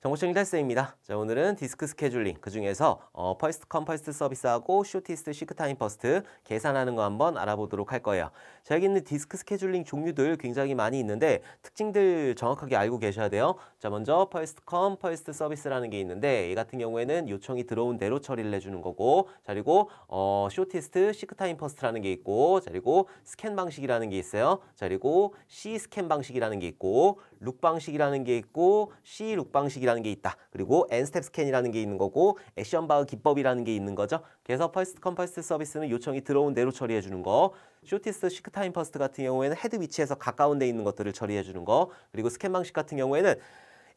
정보청 1달쌤입니다. 자, 오늘은 디스크 스케줄링 그중에서 어, 퍼스트 컴 퍼스트 서비스하고 쇼티스트 시크타임 퍼스트 계산하는 거 한번 알아보도록 할 거예요. 자, 여기 있는 디스크 스케줄링 종류들 굉장히 많이 있는데 특징들 정확하게 알고 계셔야 돼요. 자, 먼저 퍼스트 컴 퍼스트 서비스라는 게 있는데 이 같은 경우에는 요청이 들어온 대로 처리를 해주는 거고 자, 그리고 어, 쇼티스트 시크타임 퍼스트라는 게 있고 자, 그리고 스캔 방식이라는 게 있어요. 자, 그리고 C 스캔 방식이라는 게 있고 룩 방식이라는 게 있고 C 룩 방식이라는 게 있다. 그리고 N 스텝 스캔이라는 게 있는 거고 액션 바우 기법이라는 게 있는 거죠. 그래서 퍼스트 컴 퍼스트 서비스는 요청이 들어온 대로 처리해 주는 거. 쇼티스트 시크 타임 퍼스트 같은 경우에는 헤드 위치에서 가까운 데 있는 것들을 처리해 주는 거. 그리고 스캔 방식 같은 경우에는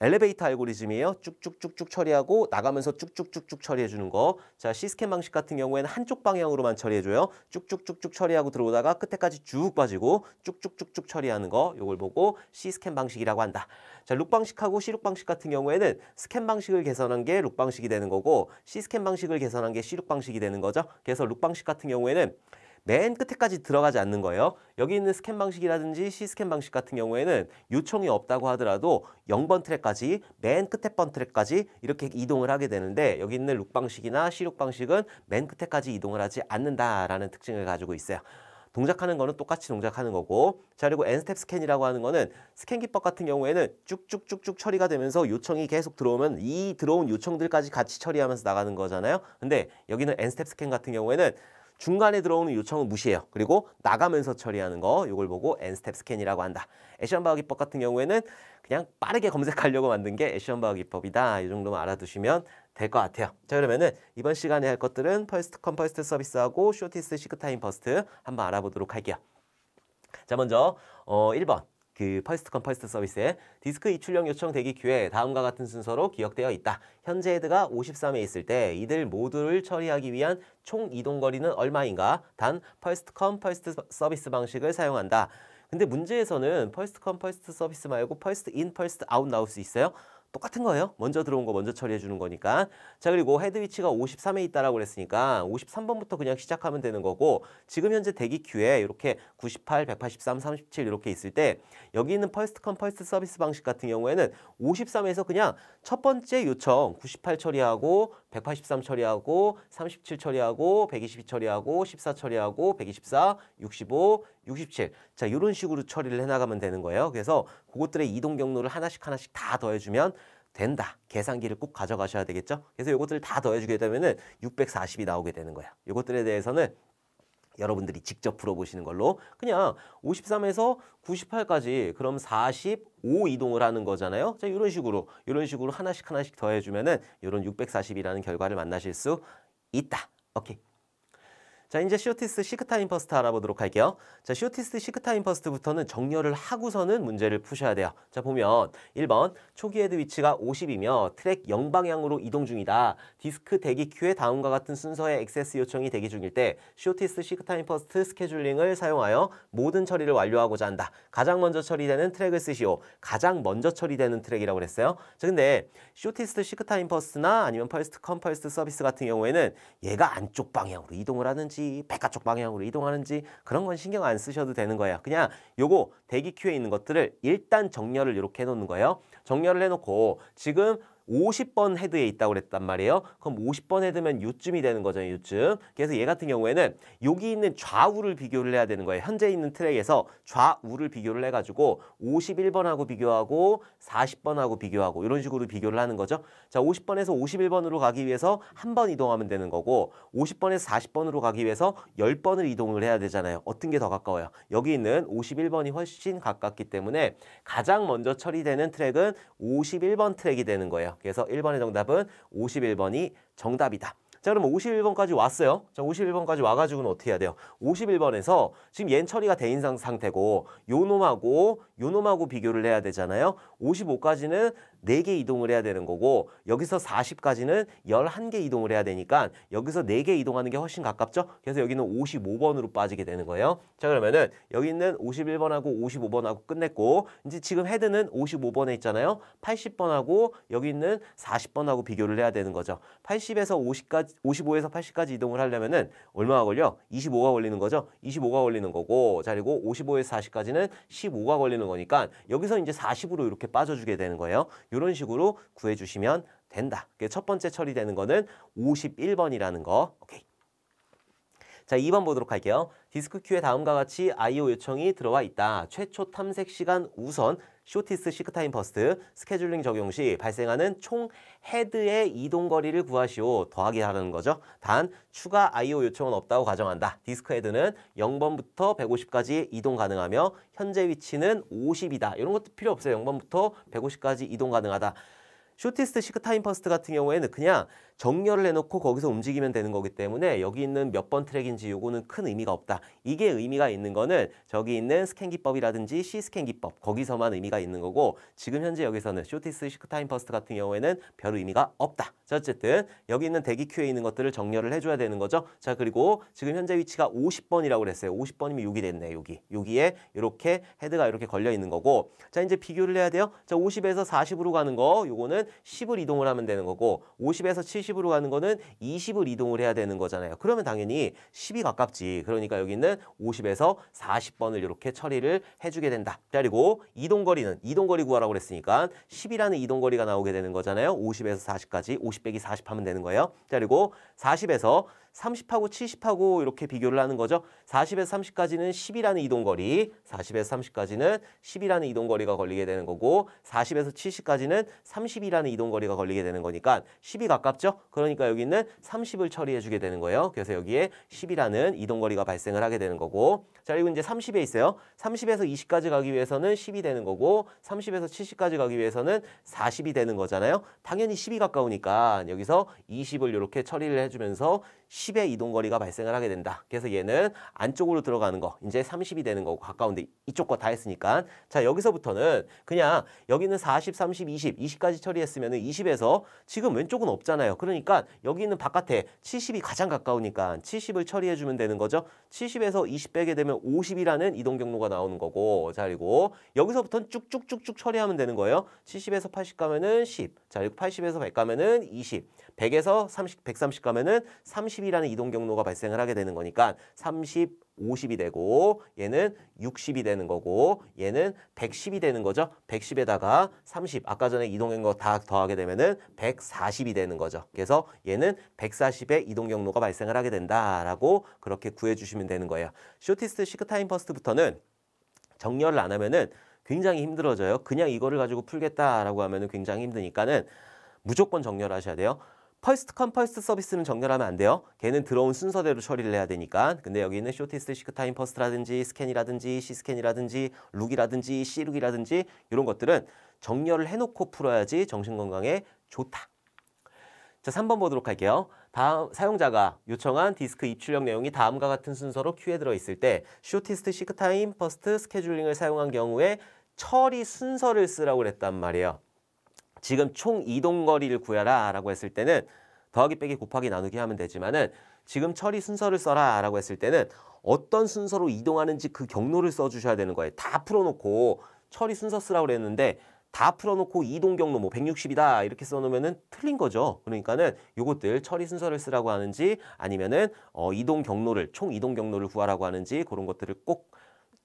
엘리베이터 알고리즘이에요. 쭉쭉쭉쭉 처리하고 나가면서 쭉쭉쭉쭉 처리해 주는 거. 자, 시스템 방식 같은 경우에는 한쪽 방향으로만 처리해 줘요. 쭉쭉쭉쭉 처리하고 들어오다가 끝에까지 쭉 빠지고 쭉쭉쭉쭉 처리하는 거. 요걸 보고 시스템 방식이라고 한다. 자, 룩 방식하고 시룩 방식 같은 경우에는 스캔 방식을 개선한 게 룩 방식이 되는 거고 시스캔 방식을 개선한 게 시룩 방식이 되는 거죠. 그래서 룩 방식 같은 경우에는 맨 끝에까지 들어가지 않는 거예요. 여기 있는 스캔 방식이라든지 시스캔 방식 같은 경우에는 요청이 없다고 하더라도 0번 트랙까지 맨 끝에 번 트랙까지 이렇게 이동을 하게 되는데 여기 있는 룩 방식이나 시룩 방식은 맨 끝에까지 이동을 하지 않는다라는 특징을 가지고 있어요. 동작하는 거는 똑같이 동작하는 거고 자 그리고 n 스텝 스캔이라고 하는 거는 스캔 기법 같은 경우에는 쭉쭉쭉쭉 처리가 되면서 요청이 계속 들어오면 이 들어온 요청들까지 같이 처리하면서 나가는 거잖아요 근데 여기는 n 스텝 스캔 같은 경우에는 중간에 들어오는 요청은 무시해요. 그리고 나가면서 처리하는 거이걸 보고 엔스텝 스캔이라고 한다. 애션바우 기법 같은 경우에는 그냥 빠르게 검색하려고 만든 게애션바우 기법이다. 이 정도만 알아두시면 될 것 같아요. 자 그러면은 이번 시간에 할 것들은 퍼스트 컴 퍼스트 서비스하고 쇼티스 시크타임 퍼스트 한번 알아보도록 할게요. 자 먼저 어 1번 그 퍼스트컴 퍼스트 서비스의 디스크 이출력 요청 대기 큐에 다음과 같은 순서로 기억되어 있다. 현재 헤드가 53에 있을 때 이들 모두를 처리하기 위한 총 이동 거리는 얼마인가? 단 퍼스트컴 퍼스트 서비스 방식을 사용한다. 근데 문제에서는 퍼스트컴 퍼스트 서비스 말고 퍼스트 인 퍼스트 아웃 나올 수 있어요. 똑같은 거예요. 먼저 들어온 거 먼저 처리해 주는 거니까. 자, 그리고 헤드 위치가 53에 있다라고 그랬으니까 53번부터 그냥 시작하면 되는 거고 지금 현재 대기 큐에 이렇게 98, 183, 37 이렇게 있을 때 여기 있는 퍼스트컴퍼스트 서비스 방식 같은 경우에는 53에서 그냥 첫 번째 요청 98 처리하고 183 처리하고 37 처리하고 122 처리하고 14 처리하고 124, 65, 67. 자, 이런 식으로 처리를 해 나가면 되는 거예요. 그래서 그것들의 이동 경로를 하나씩 하나씩 다 더해 주면 된다. 계산기를 꼭 가져가셔야 되겠죠? 그래서 이것들을 다 더해 주게 되면은 640이 나오게 되는 거야. 이것들에 대해서는 여러분들이 직접 풀어보시는 걸로 그냥 53에서 98까지 그럼 45 이동을 하는 거잖아요. 자, 이런 식으로 이런 식으로 하나씩 하나씩 더해주면은 이런 640이라는 결과를 만나실 수 있다. 오케이. 자, 이제 쇼티스 시크타임 퍼스트 알아보도록 할게요. 자, 쇼티스 시크타임 퍼스트부터는 정렬을 하고서는 문제를 푸셔야 돼요. 자, 보면 1번 초기 헤드 위치가 50이며 트랙 0방향으로 이동 중이다. 디스크 대기 큐의 다음과 같은 순서의 액세스 요청이 대기 중일 때 쇼티스 시크타임 퍼스트 스케줄링을 사용하여 모든 처리를 완료하고자 한다. 가장 먼저 처리되는 트랙을 쓰시오. 가장 먼저 처리되는 트랙이라고 그랬어요. 자, 근데 쇼티스트 시크타임 퍼스트나 아니면 퍼스트 컴 퍼스트 서비스 같은 경우에는 얘가 안쪽 방향으로 이동을 하는지 이동하는지 백화쪽 방향으로 이동하는지 그런 건 신경 안 쓰셔도 되는 거예요. 그냥 요거 대기 큐에 있는 것들을 일단 정렬을 이렇게 해놓는 거예요. 정렬을 해놓고 지금 50번 헤드에 있다고 그랬단 말이에요. 그럼 50번 헤드면 요쯤이 되는 거죠 요쯤. 그래서 얘 같은 경우에는 여기 있는 좌우를 비교를 해야 되는 거예요. 현재 있는 트랙에서 좌우를 비교를 해가지고 51번하고 비교하고 40번하고 비교하고 이런 식으로 비교를 하는 거죠. 자 50번에서 51번으로 가기 위해서 한 번 이동하면 되는 거고 50번에서 40번으로 가기 위해서 10번을 이동을 해야 되잖아요. 어떤 게 더 가까워요? 여기 있는 51번이 훨씬 가깝기 때문에 가장 먼저 처리되는 트랙은 51번 트랙이 되는 거예요. 그래서 1번의 정답은 51번이 정답이다. 자 그럼 러 51번까지 왔어요. 자 51번까지 와가지고는 어떻게 해야 돼요? 51번에서 지금 옌 처리가 대인상 상태고 요놈하고 요놈하고 비교를 해야 되잖아요. 55까지는 4개 이동을 해야 되는 거고 여기서 40까지는 11개 이동을 해야 되니까 여기서 4개 이동하는 게 훨씬 가깝죠? 그래서 여기는 55번으로 빠지게 되는 거예요. 자 그러면은 여기 있는 51번하고 55번하고 끝냈고 이제 지금 헤드는 55번에 있잖아요. 80번하고 여기 있는 40번하고 비교를 해야 되는 거죠. 80에서 50까지 55에서 80까지 이동을 하려면은 얼마가 걸려? 25가 걸리는 거죠. 25가 걸리는 거고 자 그리고 55에서 40까지는 15가 걸리는 거니까 여기서 이제 40으로 이렇게 빠져주게 되는 거예요. 이런 식으로 구해주시면 된다. 첫 번째 처리되는 거는 51번이라는 거. 오케이. 자, 2번 보도록 할게요. 디스크 큐에 다음과 같이 I.O 요청이 들어와 있다. 최초 탐색 시간 우선 쇼티스 시크타임 버스트 스케줄링 적용 시 발생하는 총 헤드의 이동 거리를 구하시오 더하기 하라는 거죠. 단 추가 IO 요청은 없다고 가정한다. 디스크 헤드는 0번부터 150까지 이동 가능하며 현재 위치는 50이다. 이런 것도 필요 없어요. 0번부터 150까지 이동 가능하다. 쇼티스트 시크타임 퍼스트 같은 경우에는 그냥 정렬을 해놓고 거기서 움직이면 되는 거기 때문에 여기 있는 몇 번 트랙인지 요거는 큰 의미가 없다. 이게 의미가 있는 거는 저기 있는 스캔 기법이라든지 C 스캔 기법 거기서만 의미가 있는 거고 지금 현재 여기서는 쇼티스트 시크타임 퍼스트 같은 경우에는 별 의미가 없다. 자 어쨌든 여기 있는 대기 큐에 있는 것들을 정렬을 해줘야 되는 거죠. 자 그리고 지금 현재 위치가 50번이라고 그랬어요. 50번이면 여기 됐네 여기. 여기에 이렇게 헤드가 이렇게 걸려 있는 거고 자 이제 비교를 해야 돼요. 자 50에서 40으로 가는 거 요거는 10을 이동을 하면 되는 거고 50에서 70으로 가는 거는 20을 이동을 해야 되는 거잖아요. 그러면 당연히 10이 가깝지. 그러니까 여기는 50에서 40번을 이렇게 처리를 해주게 된다. 그리고 이동거리는 이동거리 구하라고 그랬으니까 10이라는 이동거리가 나오게 되는 거잖아요. 50에서 40까지 50 빼기 40 하면 되는 거예요. 그리고 40에서 30하고 70하고 이렇게 비교를 하는 거죠. 40에서 30까지는 10이라는 이동거리, 40에서 30까지는 10이라는 이동거리가 걸리게 되는 거고 40에서 70까지는 30이라는 이동거리가 걸리게 되는 거니까 10이 가깝죠? 그러니까 여기는 30을 처리해주게 되는 거예요. 그래서 여기에 10이라는 이동거리가 발생을 하게 되는 거고 자 그리고 이제 30에 있어요. 30에서 20까지 가기 위해서는 10이 되는 거고 30에서 70까지 가기 위해서는 40이 되는 거잖아요. 당연히 10이 가까우니까 여기서 20을 이렇게 처리를 해주면서 10의 이동 거리가 발생을 하게 된다. 그래서 얘는 안쪽으로 들어가는 거 이제 30이 되는 거고 가까운데 이쪽과 다 했으니까 자 여기서부터는 그냥 여기는 40, 30, 20, 20까지 처리했으면 은 20에서 지금 왼쪽은 없잖아요. 그러니까 여기 있는 바깥에 70이 가장 가까우니까 70을 처리해주면 되는 거죠. 70에서 20 빼게 되면 50이라는 이동 경로가 나오는 거고 자 그리고 여기서부터는 쭉쭉쭉쭉 처리하면 되는 거예요. 70에서 80 가면은 10, 자 그리고 80에서 100 가면은 20, 100에서 30, 130 가면은 30이라는 이동 경로가 발생을 하게 되는 거니까 30, 50이 되고 얘는 60이 되는 거고 얘는 110이 되는 거죠. 110에다가 30 아까 전에 이동한 거 다 더하게 되면은 140이 되는 거죠. 그래서 얘는 140의 이동 경로가 발생을 하게 된다라고 그렇게 구해 주시면 되는 거예요. 쇼티스트 시크타임 퍼스트부터는 정렬을 안 하면은 굉장히 힘들어져요. 그냥 이거를 가지고 풀겠다라고 하면 굉장히 힘드니까는 무조건 정렬하셔야 돼요. 퍼스트 컴 퍼스트 서비스는 정렬하면 안 돼요. 걔는 들어온 순서대로 처리를 해야 되니까. 근데 여기는 쇼티스트 시크타임 퍼스트라든지 스캔이라든지 시스캔이라든지 룩이라든지 시룩이라든지 이런 것들은 정렬을 해놓고 풀어야지 정신건강에 좋다. 자, 3번 보도록 할게요. 다음 사용자가 요청한 디스크 입출력 내용이 다음과 같은 순서로 큐에 들어있을 때 쇼티스트 시크타임 퍼스트 스케줄링을 사용한 경우에 처리 순서를 쓰라고 그랬단 말이에요. 지금 총 이동거리를 구해라 라고 했을 때는 더하기 빼기 곱하기 나누기 하면 되지만은 지금 처리 순서를 써라 라고 했을 때는 어떤 순서로 이동하는지 그 경로를 써주셔야 되는 거예요. 다 풀어놓고 처리 순서 쓰라고 그랬는데 다 풀어놓고 이동 경로 뭐 160이다 이렇게 써놓으면은 틀린 거죠. 그러니까는 요것들 처리 순서를 쓰라고 하는지 아니면은 어 이동 경로를 총 이동 경로를 구하라고 하는지 그런 것들을 꼭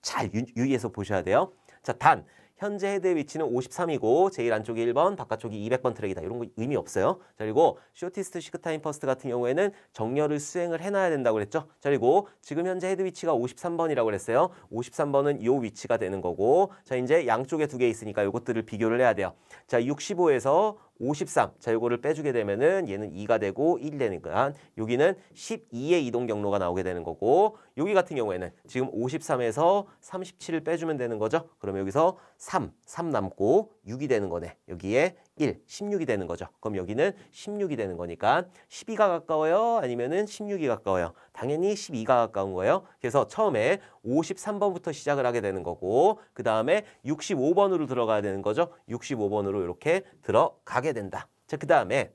잘 유의해서 보셔야 돼요. 자, 단 현재 헤드의 위치는 53이고 제일 안쪽이 1번, 바깥쪽이 200번 트랙이다. 이런 거 의미 없어요. 자, 그리고 쇼티스트 시크타임 퍼스트 같은 경우에는 정렬을 수행을 해놔야 된다고 그랬죠. 자, 그리고 지금 현재 헤드 위치가 53번이라고 그랬어요. 53번은 이 위치가 되는 거고 자, 이제 양쪽에 두 개 있으니까 요것들을 비교를 해야 돼요. 자, 65에서 53. 자, 요거를 빼주게 되면은 얘는 2가 되고 1이 되니까 여기는 12의 이동 경로가 나오게 되는 거고 여기 같은 경우에는 지금 53에서 37을 빼주면 되는 거죠. 그러면 여기서 3, 3 남고 6이 되는 거네. 여기에 1, 16이 되는 거죠. 그럼 여기는 16이 되는 거니까 12가 가까워요? 아니면은 16이 가까워요? 당연히 12가 가까운 거예요. 그래서 처음에 53번부터 시작을 하게 되는 거고 그 다음에 65번으로 들어가야 되는 거죠. 65번으로 이렇게 들어가게 된다. 자, 그 다음에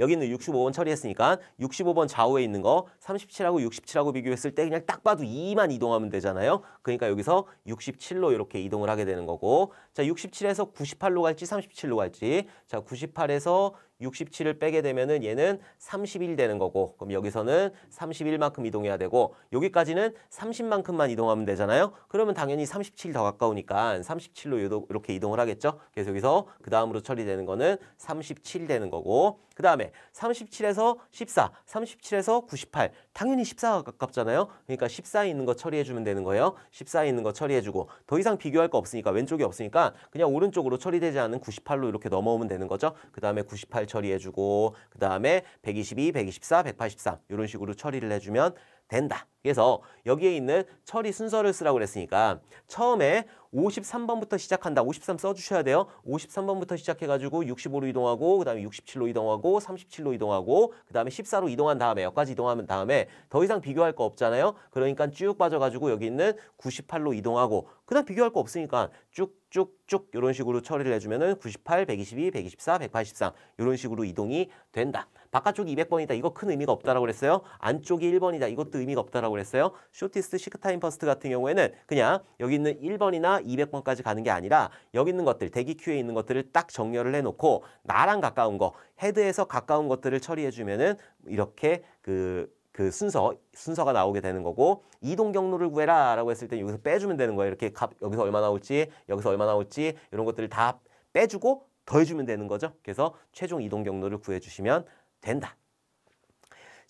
여기는 65번 처리했으니까 65번 좌우에 있는 거 37하고 67하고 비교했을 때 그냥 딱 봐도 2만 이동하면 되잖아요. 그러니까 여기서 67로 이렇게 이동을 하게 되는 거고 자 67에서 98로 갈지 37로 갈지 자 98에서 67을 빼게 되면은 얘는 31 되는 거고 그럼 여기서는 31만큼 이동해야 되고 여기까지는 30만큼만 이동하면 되잖아요. 그러면 당연히 37더 가까우니까 37로 이렇게 이동을 하겠죠. 그래서 여기서 그 다음으로 처리되는 거는 37 되는 거고 그 다음에 37에서 14, 37에서 98, 당연히 14가 가깝잖아요. 그러니까 14에 있는 거 처리해주면 되는 거예요. 14에 있는 거 처리해주고 더 이상 비교할 거 없으니까 왼쪽이 없으니까 그냥 오른쪽으로 처리되지 않은 98로 이렇게 넘어오면 되는 거죠. 그 다음에 98 처리해주고 그 다음에 122, 124, 184 이런 식으로 처리를 해주면 된다. 그래서 여기에 있는 처리 순서를 쓰라고 그랬으니까 처음에 53번부터 시작한다. 53 써주셔야 돼요. 53번부터 시작해가지고 65로 이동하고 그 다음에 67로 이동하고 37로 이동하고 그 다음에 14로 이동한 다음에 여기까지 이동하면 다음에 더 이상 비교할 거 없잖아요. 그러니까 쭉 빠져가지고 여기 있는 98로 이동하고 그 다음 비교할 거 없으니까 쭉쭉쭉 이런 식으로 처리를 해주면 은 98, 122, 124, 183 이런 식으로 이동이 된다. 바깥쪽이 200번이다. 이거 큰 의미가 없다라고 그랬어요. 안쪽이 1번이다. 이것도 의미가 없다라고 그랬어요. 쇼티스트 시크타임 퍼스트 같은 경우에는 그냥 여기 있는 1번이나 200번까지 가는 게 아니라 여기 있는 것들, 대기 큐에 있는 것들을 딱 정렬을 해놓고 나랑 가까운 거, 헤드에서 가까운 것들을 처리해주면은 이렇게 그그 그 순서 순서가 나오게 되는 거고 이동 경로를 구해라라고 했을 때 여기서 빼주면 되는 거예요. 이렇게 값 여기서 얼마 나올지 여기서 얼마 나올지 이런 것들을 다 빼주고 더해주면 되는 거죠. 그래서 최종 이동 경로를 구해주시면 된다.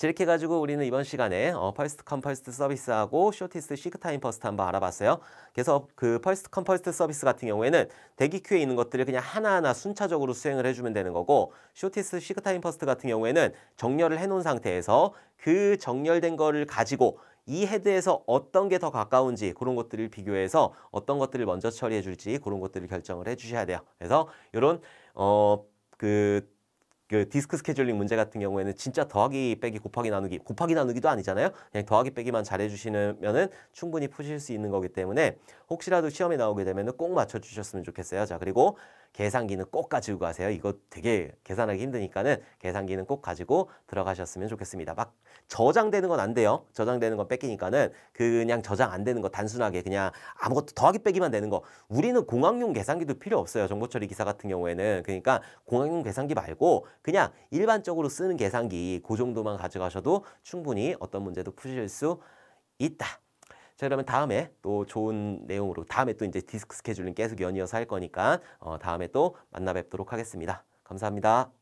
이렇게 가지고 우리는 이번 시간에 어, 퍼스트 컴 퍼스트 서비스하고 쇼티스트 시크타임 퍼스트 한번 알아봤어요. 그래서 그 퍼스트 컴 퍼스트 서비스 같은 경우에는 대기 큐에 있는 것들을 그냥 하나하나 순차적으로 수행을 해주면 되는 거고 쇼티스트 시크타임 퍼스트 같은 경우에는 정렬을 해놓은 상태에서 그 정렬된 거를 가지고 이 헤드에서 어떤 게 더 가까운지 그런 것들을 비교해서 어떤 것들을 먼저 처리해 줄지 그런 것들을 결정을 해 주셔야 돼요. 그래서 이런 어그 그 디스크 스케줄링 문제 같은 경우에는 진짜 더하기 빼기 곱하기 나누기 곱하기 나누기도 아니잖아요. 그냥 더하기 빼기만 잘해주시면은 충분히 푸실 수 있는 거기 때문에 혹시라도 시험에 나오게 되면은 꼭 맞춰주셨으면 좋겠어요. 자 그리고 계산기는 꼭 가지고 가세요. 이거 되게 계산하기 힘드니까는 계산기는 꼭 가지고 들어가셨으면 좋겠습니다. 막 저장되는 건 안 돼요. 저장되는 건 뺏기니까는 그냥 저장 안 되는 거 단순하게 그냥 아무것도 더하기 빼기만 되는 거. 우리는 공항용 계산기도 필요 없어요. 정보처리 기사 같은 경우에는. 그러니까 공항용 계산기 말고 그냥 일반적으로 쓰는 계산기 그 정도만 가져가셔도 충분히 어떤 문제도 푸실 수 있다. 자 그러면 다음에 또 좋은 내용으로 다음에 또 이제 디스크 스케줄링 계속 연이어서 할 거니까 어, 다음에 또 만나 뵙도록 하겠습니다. 감사합니다.